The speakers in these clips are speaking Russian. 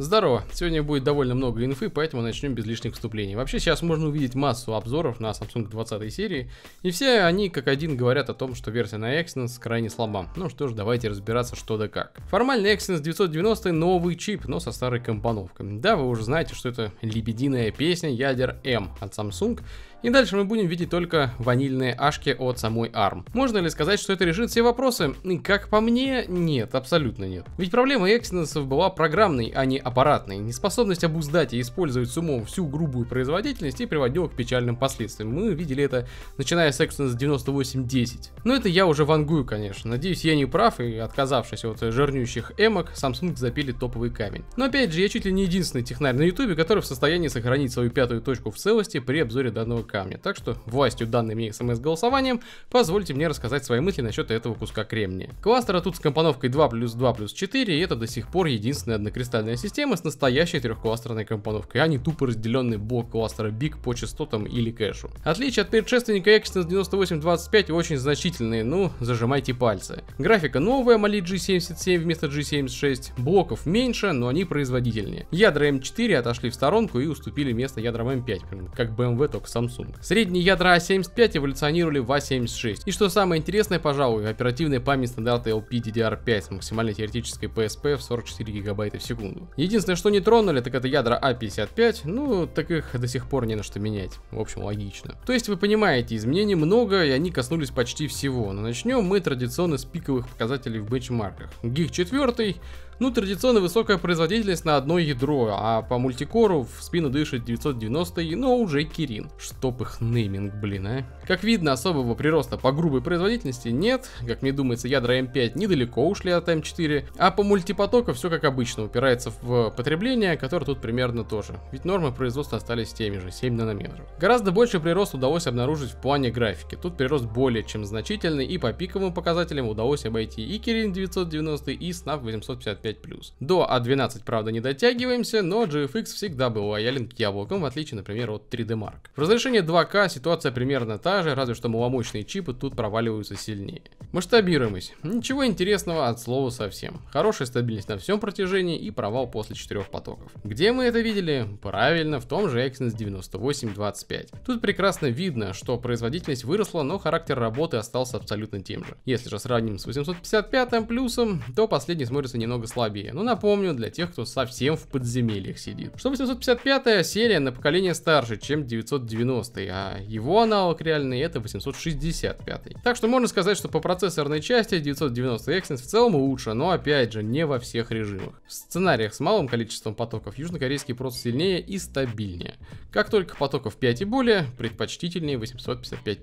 Здорово! Сегодня будет довольно много инфы, поэтому начнем без лишних вступлений. Вообще сейчас можно увидеть массу обзоров на Samsung 20 серии, и все они как один говорят о том, что версия на Exynos крайне слаба. Ну что ж, давайте разбираться что да как. Формально Exynos 990 новый чип, но со старой компоновкой. Да, вы уже знаете, что это лебединая песня ядер M от Samsung, и дальше мы будем видеть только ванильные ашки от самой ARM. Можно ли сказать, что это решит все вопросы? Как по мне, нет, абсолютно нет. Ведь проблема Exynos была программной, а не аппаратной. Неспособность обуздать и использовать с умом всю грубую производительность и приводила к печальным последствиям. Мы видели это начиная с Exynos 9810. Но это я уже вангую, конечно. Надеюсь, я не прав, и отказавшись от жирнющих эмок, Samsung запили топовый камень. Но опять же, я чуть ли не единственный технарь на ютубе, который в состоянии сохранить свою пятую точку в целости при обзоре данного камня. Так что, властью данной мне смс-голосованием, позвольте мне рассказать свои мысли насчет этого куска кремния. Кластера тут с компоновкой 2 плюс 2 плюс 4, и это до сих пор единственная однокристальная система с настоящей трехкластерной компоновкой, а не тупо разделенный блок кластера Big по частотам или кэшу. Отличие от предшественника Exynos 9825 очень значительные, ну, зажимайте пальцы. Графика новая, Mali G77 вместо G76, блоков меньше, но они производительнее. Ядра M4 отошли в сторонку и уступили место ядрам M5, как BMW, только Samsung сумок. Средние ядра a а 75 эволюционировали в a а 76 И что самое интересное, пожалуй, оперативная память стандарта LPDDR5 с максимальной теоретической PSP в 44 гигабайта в секунду. Единственное, что не тронули, так это ядра a а 55 ну, так их до сих пор не на что менять. В общем, логично. То есть вы понимаете, изменений много, и они коснулись почти всего. Но начнем мы традиционно с пиковых показателей в бенчмарках. Гиг 4 ну, традиционно высокая производительность на одно ядро, а по мультикору в спину дышит 990, но ну, уже Кирин. Чтоб их нейминг, блин, а. Как видно, особого прироста по грубой производительности нет, как мне думается, ядра М5 недалеко ушли от М4, а по мультипотоку все как обычно, упирается в потребление, которое тут примерно тоже, ведь нормы производства остались теми же, 7 нанометров. Гораздо больше прирост удалось обнаружить в плане графики, тут прирост более чем значительный и по пиковым показателям удалось обойти и Kirin 990 и SNAP 855 5+. До A12, а правда, не дотягиваемся, но GFX всегда был лоялен к яблокам, в отличие, например, от 3D Mark. В разрешении 2К ситуация примерно та же, разве что маломощные чипы тут проваливаются сильнее. Масштабируемость. Ничего интересного от слова совсем. Хорошая стабильность на всем протяжении и провал после четырех потоков. Где мы это видели? Правильно, в том же Exynos 9825. Тут прекрасно видно, что производительность выросла, но характер работы остался абсолютно тем же. Если же сравним с 855 плюсом, то последний смотрится немного сложнее слабее. Ну, напомню, для тех, кто совсем в подземельях сидит. Что 855 я серия на поколение старше, чем 990, й а его аналог реальный это 865. й Так что можно сказать, что по процессорной части 990X в целом лучше, но опять же не во всех режимах. В сценариях с малым количеством потоков южнокорейский процесс сильнее и стабильнее. Как только потоков 5 и более, предпочтительнее 855+.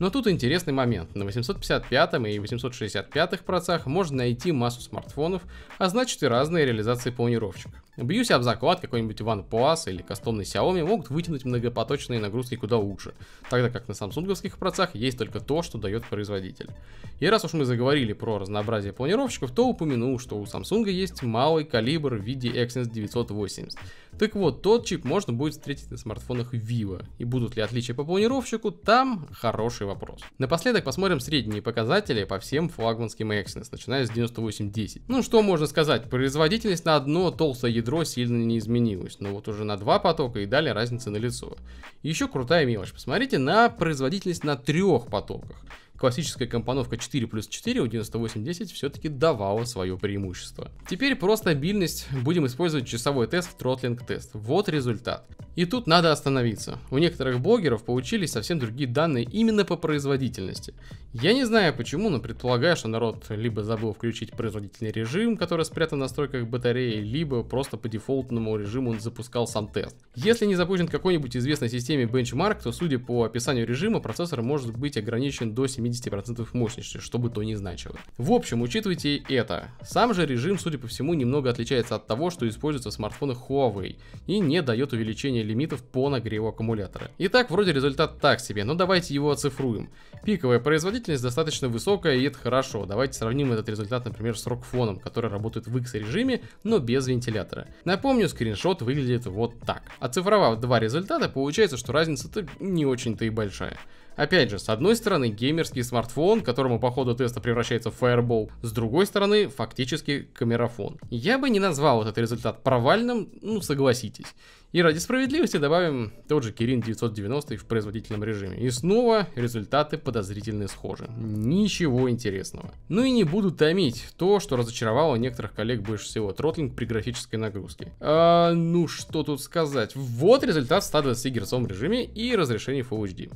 Но тут интересный момент. На 855 и 865 процессах можно найти массу смартфонов, а значит качестве разные реализации планировщика. Бьюсь об заклад, какой-нибудь OnePlus или кастомный Xiaomi могут вытянуть многопоточные нагрузки куда лучше, тогда как на самсунговских процессах есть только то, что дает производитель. И раз уж мы заговорили про разнообразие планировщиков, то упомяну, что у Samsung есть малый калибр в виде Exynos 980, так вот, тот чип можно будет встретить на смартфонах Vivo. И будут ли отличия по планировщику, там хороший вопрос. Напоследок посмотрим средние показатели по всем флагманским Exynos, начиная с 9810. Ну что можно сказать, производительность на одно толстое ядро сильно не изменилась, но вот уже на два потока и далее разница налицо. Еще крутая мелочь, посмотрите на производительность на трех потоках классическая компоновка 4 плюс 4 у 9810 все-таки давала свое преимущество. Теперь про стабильность будем использовать часовой тест в тротлинг тест. Вот результат. И тут надо остановиться. У некоторых блогеров получились совсем другие данные именно по производительности. Я не знаю почему, но предполагаю, что народ либо забыл включить производительный режим, который спрятан в настройках батареи, либо просто по дефолтному режиму он запускал сам тест. Если не запущен какой-нибудь известной системе бенчмарк, то судя по описанию режима, процессор может быть ограничен до 70 70% мощности, что бы то ни значило. В общем, учитывайте это. Сам же режим, судя по всему, немного отличается от того, что используется в смартфонах Huawei и не дает увеличения лимитов по нагреву аккумулятора. Итак, вроде результат так себе, но давайте его оцифруем. Пиковая производительность достаточно высокая и это хорошо. Давайте сравним этот результат, например, с рокфоном, который работает в X режиме, но без вентилятора. Напомню, скриншот выглядит вот так. Оцифровав два результата, получается, что разница-то не очень-то и большая. Опять же, с одной стороны, геймерский смартфон, которому по ходу теста превращается в Fireball, с другой стороны, фактически камерафон. Я бы не назвал этот результат провальным, ну согласитесь. И ради справедливости добавим тот же Kirin 990 в производительном режиме. И снова результаты подозрительно схожи. Ничего интересного. Ну и не буду томить то, что разочаровало некоторых коллег больше всего. Тротлинг при графической нагрузке. А, ну что тут сказать. Вот результат в 120 Гц режиме и разрешение Full HD.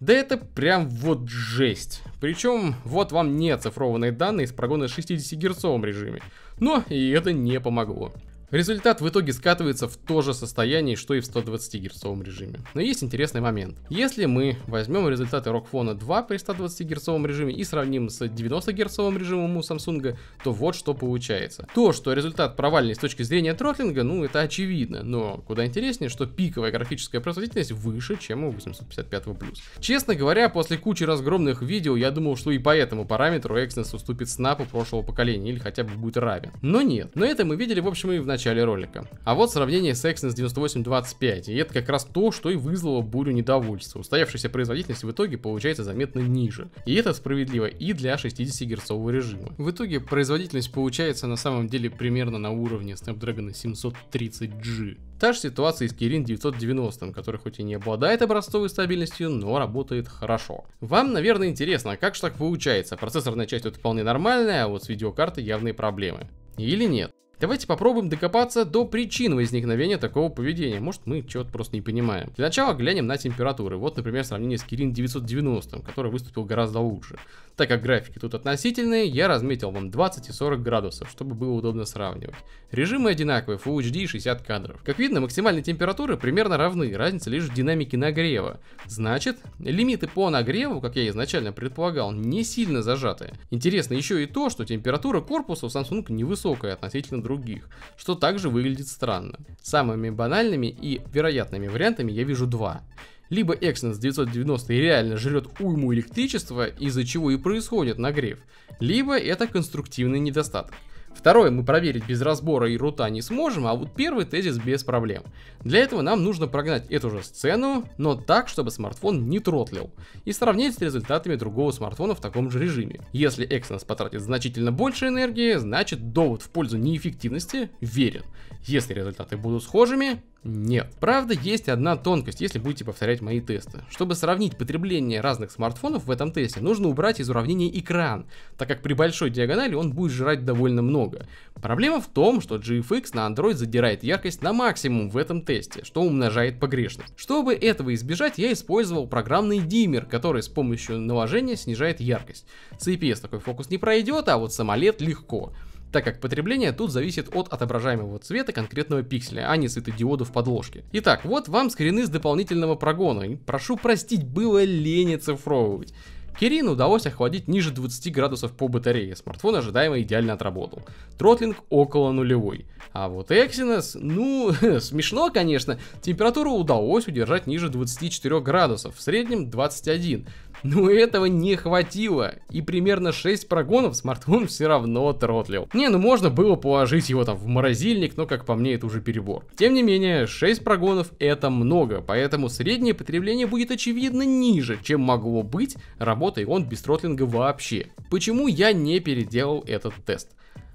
Да это прям вот жесть. Причем вот вам не оцифрованные данные с прогона в 60 герцовом режиме. Но и это не помогло. Результат в итоге скатывается в то же состояние, что и в 120 герцовом режиме. Но есть интересный момент. Если мы возьмем результаты Rockfone 2 при 120 герцовом режиме и сравним с 90 герцовым режимом у Samsung, то вот что получается. То, что результат провальный с точки зрения тротлинга, ну это очевидно, но куда интереснее, что пиковая графическая производительность выше, чем у 855 Plus. Честно говоря, после кучи разгромных видео я думал, что и по этому параметру Exynos уступит снапу прошлого поколения или хотя бы будет равен. Но нет. Но это мы видели, в общем, и в начале начале ролика. А вот сравнение с Exynos 9825, и это как раз то, что и вызвало бурю недовольства. Устоявшаяся производительность в итоге получается заметно ниже. И это справедливо и для 60 герцового режима. В итоге производительность получается на самом деле примерно на уровне Snapdragon 730G. Та же ситуация и с Kirin 990, который хоть и не обладает образцовой стабильностью, но работает хорошо. Вам, наверное, интересно, а как же так получается? Процессорная часть тут вполне нормальная, а вот с видеокартой явные проблемы. Или нет? Давайте попробуем докопаться до причин возникновения такого поведения. Может, мы чего-то просто не понимаем. Для начала глянем на температуры. Вот, например, сравнение с Kirin 990, который выступил гораздо лучше. Так как графики тут относительные, я разметил вам 20 и 40 градусов, чтобы было удобно сравнивать. Режимы одинаковые, Full HD 60 кадров. Как видно, максимальные температуры примерно равны, разница лишь в динамике нагрева. Значит, лимиты по нагреву, как я изначально предполагал, не сильно зажаты. Интересно еще и то, что температура корпуса у Samsung невысокая относительно других, что также выглядит странно. Самыми банальными и вероятными вариантами я вижу два. Либо Exynos 990 реально жрет уйму электричества, из-за чего и происходит нагрев, либо это конструктивный недостаток. Второе мы проверить без разбора и рута не сможем, а вот первый тезис без проблем. Для этого нам нужно прогнать эту же сцену, но так, чтобы смартфон не тротлил, и сравнить с результатами другого смартфона в таком же режиме. Если Exynos потратит значительно больше энергии, значит довод в пользу неэффективности верен. Если результаты будут схожими, нет. Правда, есть одна тонкость, если будете повторять мои тесты. Чтобы сравнить потребление разных смартфонов в этом тесте, нужно убрать из уравнения экран, так как при большой диагонали он будет жрать довольно много. Проблема в том, что GFX на Android задирает яркость на максимум в этом тесте, что умножает погрешность. Чтобы этого избежать, я использовал программный диммер, который с помощью наложения снижает яркость. С IPS такой фокус не пройдет, а вот самолет легко так как потребление тут зависит от отображаемого цвета конкретного пикселя, а не светодиода в подложке. Итак, вот вам скрины с дополнительного прогона. Прошу простить, было лень оцифровывать. Кирину удалось охладить ниже 20 градусов по батарее, смартфон ожидаемо идеально отработал. Тротлинг около нулевой. А вот Exynos, ну, смешно, конечно, температуру удалось удержать ниже 24 градусов, в среднем 21. Но этого не хватило, и примерно 6 прогонов смартфон все равно тротлил. Не, ну можно было положить его там в морозильник, но как по мне это уже перебор. Тем не менее, 6 прогонов это много, поэтому среднее потребление будет очевидно ниже, чем могло быть, работая он без тротлинга вообще. Почему я не переделал этот тест?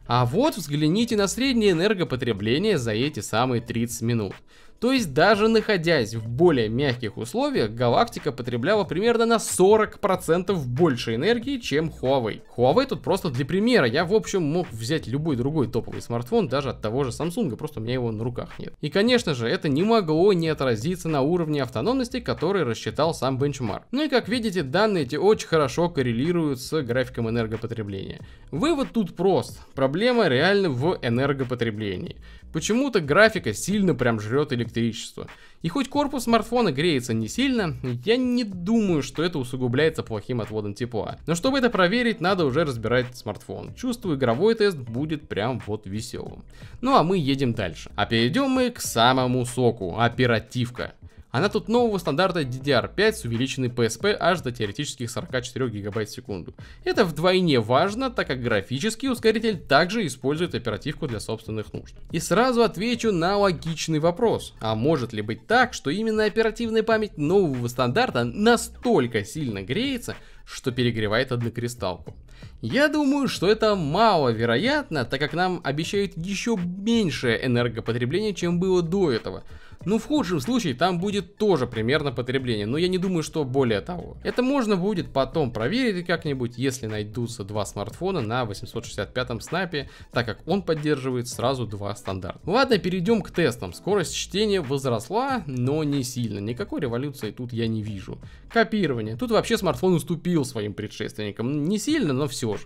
А вот взгляните на среднее энергопотребление за эти самые 30 минут. То есть даже находясь в более мягких условиях, галактика потребляла примерно на 40% больше энергии, чем Huawei. Huawei тут просто для примера. Я, в общем, мог взять любой другой топовый смартфон, даже от того же Samsung, просто у меня его на руках нет. И, конечно же, это не могло не отразиться на уровне автономности, который рассчитал сам бенчмарк. Ну и, как видите, данные эти очень хорошо коррелируют с графиком энергопотребления. Вывод тут прост. Проблема реально в энергопотреблении. Почему-то графика сильно прям жрет электричество. И хоть корпус смартфона греется не сильно, я не думаю, что это усугубляется плохим отводом тепла. Но чтобы это проверить, надо уже разбирать смартфон. Чувствую, игровой тест будет прям вот веселым. Ну а мы едем дальше. А перейдем мы к самому соку, оперативка. Она тут нового стандарта DDR5 с увеличенной PSP аж до теоретических 44 гб в секунду. Это вдвойне важно, так как графический ускоритель также использует оперативку для собственных нужд. И сразу отвечу на логичный вопрос. А может ли быть так, что именно оперативная память нового стандарта настолько сильно греется, что перегревает однокристалку. Я думаю, что это маловероятно, так как нам обещают еще меньшее энергопотребление, чем было до этого. Ну, в худшем случае там будет тоже примерно потребление, но я не думаю, что более того. Это можно будет потом проверить как-нибудь, если найдутся два смартфона на 865 снапе, так как он поддерживает сразу два стандарта. Ну, ладно, перейдем к тестам. Скорость чтения возросла, но не сильно. Никакой революции тут я не вижу. Копирование. Тут вообще смартфон уступил своим предшественникам. Не сильно, но все же.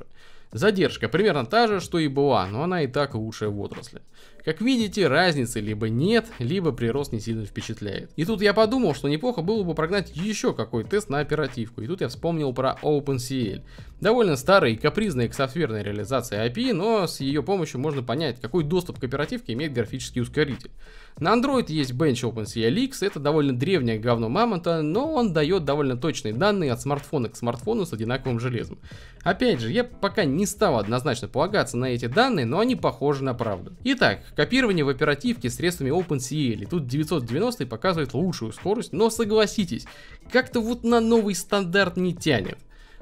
Задержка примерно та же, что и была, но она и так лучшая в отрасли. Как видите, разницы либо нет, либо прирост не сильно впечатляет. И тут я подумал, что неплохо было бы прогнать еще какой тест на оперативку. И тут я вспомнил про OpenCL довольно старой и капризной к софтверной реализации API, но с ее помощью можно понять, какой доступ к оперативке имеет графический ускоритель. На Android есть Bench OpenCLX, это довольно древнее говно мамонта, но он дает довольно точные данные от смартфона к смартфону с одинаковым железом. Опять же, я пока не стал однозначно полагаться на эти данные, но они похожи на правду. Итак, копирование в оперативке средствами OpenCL, и тут 990 показывает лучшую скорость, но согласитесь, как-то вот на новый стандарт не тянет.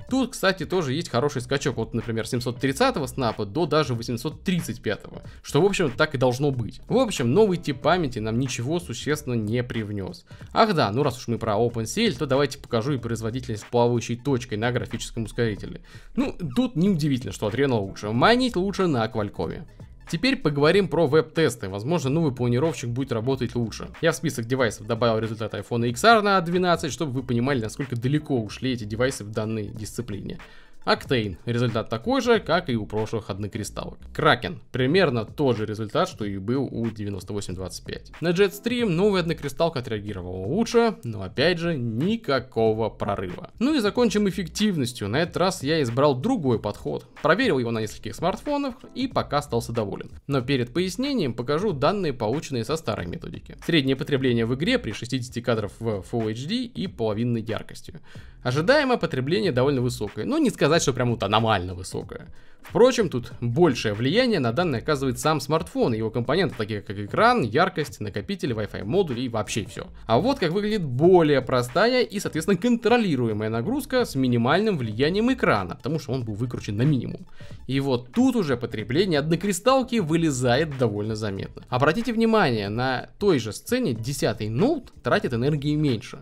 Тут, кстати, тоже есть хороший скачок от, например, 730-го снапа до даже 835-го, что, в общем, так и должно быть. В общем, новый тип памяти нам ничего существенно не привнес. Ах да, ну раз уж мы про OpenCL, то давайте покажу и производительность плавающей точкой на графическом ускорителе. Ну, тут неудивительно, что от Рено лучше. Майнить лучше на Квалькоме. Теперь поговорим про веб-тесты. Возможно, новый планировщик будет работать лучше. Я в список девайсов добавил результаты iPhone XR на 12, чтобы вы понимали, насколько далеко ушли эти девайсы в данной дисциплине. Октейн. Результат такой же, как и у прошлых однокристаллок. Кракен. Примерно тот же результат, что и был у 9825. На Jetstream новый однокристалка отреагировал лучше, но опять же никакого прорыва. Ну и закончим эффективностью. На этот раз я избрал другой подход. Проверил его на нескольких смартфонах и пока остался доволен. Но перед пояснением покажу данные, полученные со старой методики. Среднее потребление в игре при 60 кадров в Full HD и половинной яркостью. Ожидаемое потребление довольно высокое, но не сказать сказать, что прям вот аномально высокая. Впрочем, тут большее влияние на данные оказывает сам смартфон и его компоненты, такие как экран, яркость, накопитель, Wi-Fi модуль и вообще все. А вот как выглядит более простая и, соответственно, контролируемая нагрузка с минимальным влиянием экрана, потому что он был выкручен на минимум. И вот тут уже потребление однокристалки вылезает довольно заметно. Обратите внимание, на той же сцене 10 ноут тратит энергии меньше.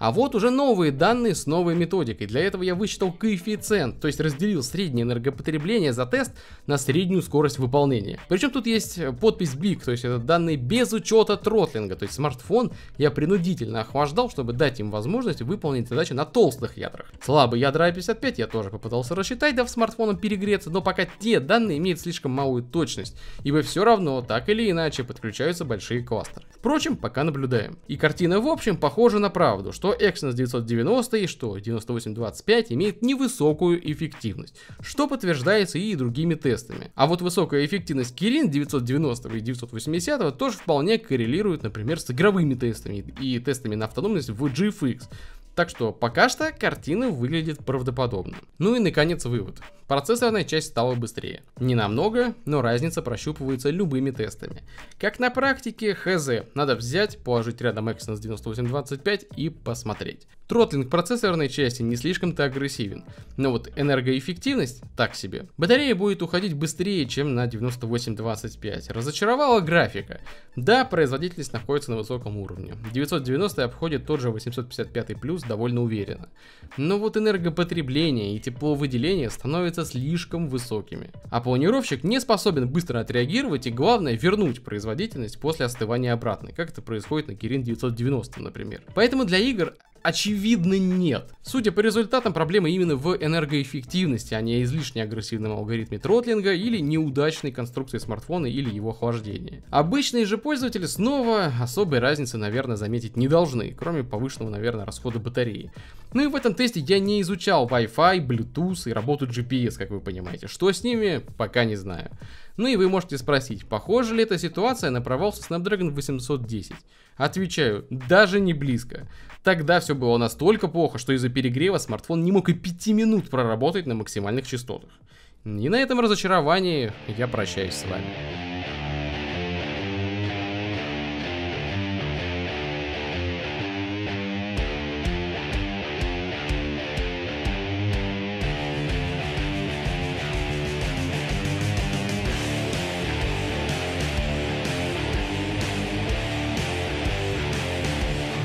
А вот уже новые данные с новой методикой. Для этого я высчитал коэффициент, то есть разделил среднее энергопотребление за тест на среднюю скорость выполнения. Причем тут есть э, подпись Big, то есть это данные без учета тротлинга, то есть смартфон я принудительно охлаждал, чтобы дать им возможность выполнить задачи на толстых ядрах. Слабые ядра i55 я тоже попытался рассчитать, дав смартфоном перегреться, но пока те данные имеют слишком малую точность, ибо все равно так или иначе подключаются большие кластеры. Впрочем, пока наблюдаем. И картина в общем похожа на правду, что что Exynos 990 и что 9825 имеют невысокую эффективность, что подтверждается и другими тестами. А вот высокая эффективность Kirin 990 и 980 тоже вполне коррелирует, например, с игровыми тестами и тестами на автономность в GFX, так что пока что картина выглядит правдоподобно. Ну и наконец вывод. Процессорная часть стала быстрее. Не намного, но разница прощупывается любыми тестами. Как на практике, хз, надо взять, положить рядом Exynos 9825 и посмотреть. Тротлинг процессорной части не слишком-то агрессивен, но вот энергоэффективность так себе. Батарея будет уходить быстрее, чем на 9825. Разочаровала графика. Да, производительность находится на высоком уровне. 990 обходит тот же 855 плюс довольно уверенно. Но вот энергопотребление и тепловыделение становятся слишком высокими. А планировщик не способен быстро отреагировать и главное вернуть производительность после остывания обратной, как это происходит на Kirin 990, например. Поэтому для игр Очевидно, нет. Судя по результатам, проблема именно в энергоэффективности, а не излишне агрессивном алгоритме тротлинга или неудачной конструкции смартфона или его охлаждения. Обычные же пользователи снова особой разницы, наверное, заметить не должны, кроме повышенного, наверное, расхода батареи. Ну и в этом тесте я не изучал Wi-Fi, Bluetooth и работу GPS, как вы понимаете. Что с ними, пока не знаю. Ну и вы можете спросить, похожа ли эта ситуация на провал со Snapdragon 810? Отвечаю, даже не близко. Тогда все было настолько плохо, что из-за перегрева смартфон не мог и 5 минут проработать на максимальных частотах. И на этом разочаровании я прощаюсь с вами.